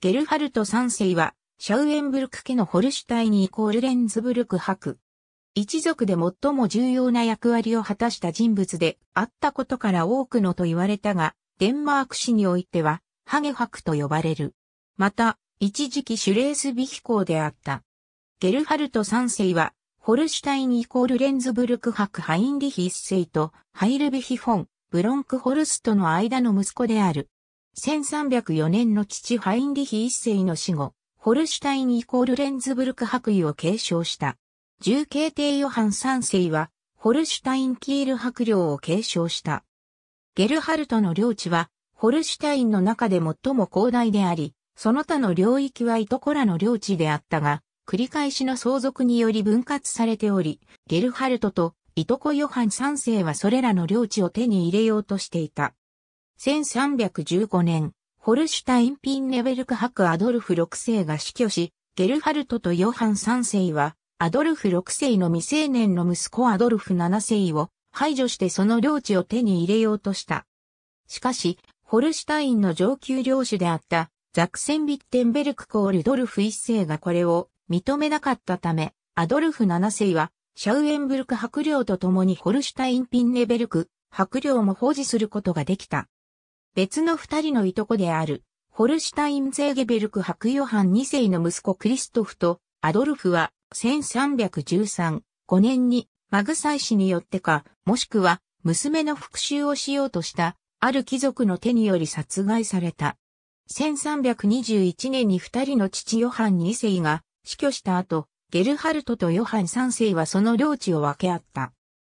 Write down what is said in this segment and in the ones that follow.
ゲルハルト三世は、シャウエンブルク家のホルシュタイニイコールレンズブルク博。一族で最も重要な役割を果たした人物であったことから多くのと言われたが、デンマーク史においては、ハゲ博と呼ばれる。また、一時期シュレースビヒ公であった。ゲルハルト三世は、ホルシュタインイコールレンズブルク博ハインリヒ一世とハイルビヒフォン、ブロンクホルストの間の息子である。1304年の父ハインリヒ一世の死後、ホルシュタインイコールレンズブルク白衣を継承した。重慶帝ヨハン三世は、ホルシュタインキール白領を継承した。ゲルハルトの領地は、ホルシュタインの中で最も広大であり、その他の領域はいとこらの領地であったが、繰り返しの相続により分割されており、ゲルハルトといとこヨハン三世はそれらの領地を手に入れようとしていた。1315年、ホルシュタインピンネベルク博アドルフ6世が死去し、ゲルハルトとヨハン3世は、アドルフ6世の未成年の息子アドルフ7世を排除してその領地を手に入れようとした。しかし、ホルシュタインの上級領主であったザクセンビッテンベルクコールドルフ一世がこれを認めなかったため、アドルフ七世はシャウエンブルク博領と共にホルシュタインピンネベルク博領も保持することができた。別の二人のいとこである、ホルシュタイン・ゼーゲベルク白ヨハン2世の息子クリストフとアドルフは1313、5年にマグサイ氏によってか、もしくは娘の復讐をしようとしたある貴族の手により殺害された。1321年に二人の父ヨハン2世が死去した後、ゲルハルトとヨハン3世はその領地を分け合った。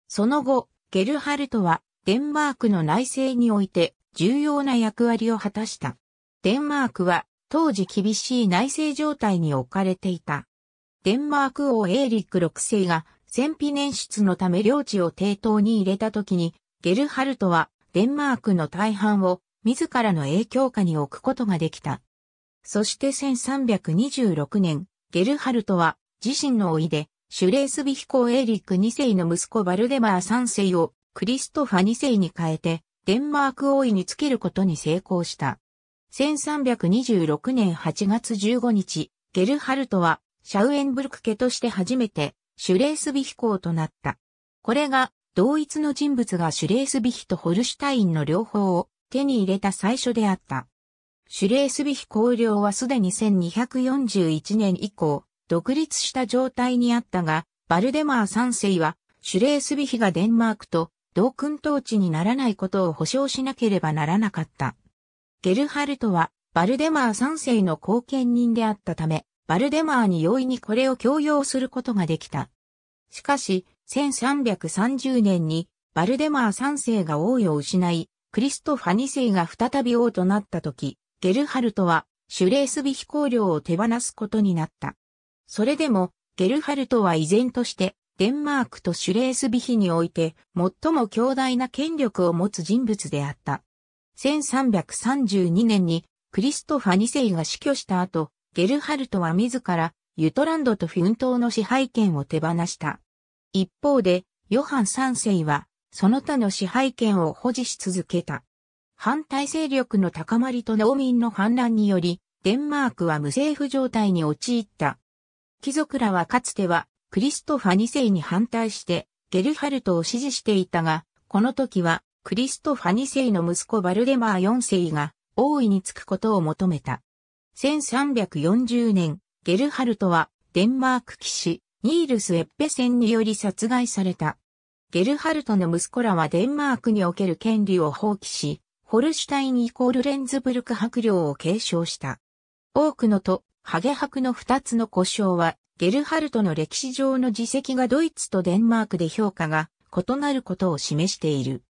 その後、ゲルハルトはデンマークの内政において重要な役割を果たした。デンマークは当時厳しい内政状態に置かれていた。デンマーク王エーリック6世が戦費年出のため領地を抵当に入れた時に、ゲルハルトはデンマークの大半を自らの影響下に置くことができた。そして1326年、ゲルハルトは自身の老いで、シュレースビヒ公エーリック2世の息子バルデマー3世をクリストファ2世に変えて、デンマーク王位につけることに成功した。1326年8月15日、ゲルハルトはシャウエンブルク家として初めてシュレースビヒ公となった。これが同一の人物がシュレースビヒとホルシュタインの両方を手に入れた最初であった。シュレースビヒ公領はすでに1241年以降、独立した状態にあったが、バルデマー3世は、シュレースビヒがデンマークと同君統治にならないことを保証しなければならなかった。ゲルハルトは、バルデマー3世の後見人であったため、バルデマーに容易にこれを強要することができた。しかし、1330年に、バルデマー3世が王位を失い、クリストファ2世が再び王となった時、ゲルハルトは、シュレースビヒ公領を手放すことになった。それでも、ゲルハルトは依然として、デンマークとシュレースビヒにおいて最も強大な権力を持つ人物であった。1332年にクリストファ2世が死去した後、ゲルハルトは自らユトランドとフィン島の支配権を手放した。一方で、ヨハン3世は、その他の支配権を保持し続けた。反対勢力の高まりと農民の反乱により、デンマークは無政府状態に陥った。貴族らはかつてはクリストファ2世に反対してゲルハルトを支持していたが、この時はクリストファ2世の息子バルデマー4世が大いにつくことを求めた。1340年、ゲルハルトはデンマーク騎士ニールス・エッペ戦により殺害された。ゲルハルトの息子らはデンマークにおける権利を放棄し、ホルシュタインイコールレンズブルク白領を継承した。多くのと、ハゲクの二つの故障はゲルハルトの歴史上の事績がドイツとデンマークで評価が異なることを示している。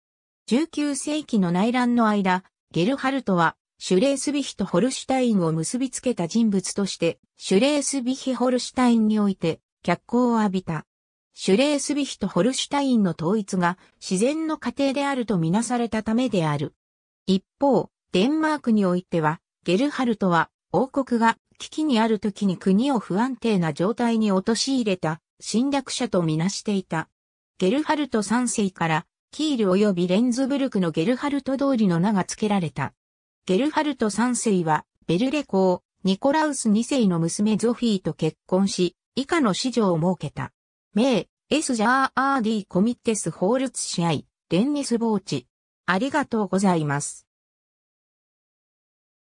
19世紀の内乱の間、ゲルハルトはシュレースビヒとホルシュタインを結びつけた人物として、シュレースビヒホルシュタインにおいて脚光を浴びた。シュレースビヒとホルシュタインの統一が自然の過程であるとみなされたためである。一方、デンマークにおいては、ゲルハルトは王国が危機にある時に国を不安定な状態に陥れた侵略者とみなしていた。ゲルハルト3世からキール及びレンズブルクのゲルハルト通りの名が付けられた。ゲルハルト3世はベルレ公、ニコラウス2世の娘ゾフィーと結婚し、以下の子女を設けた。名、エスジャーアーディコミッテスホールツ試合、レンネスボーチ。ありがとうございます。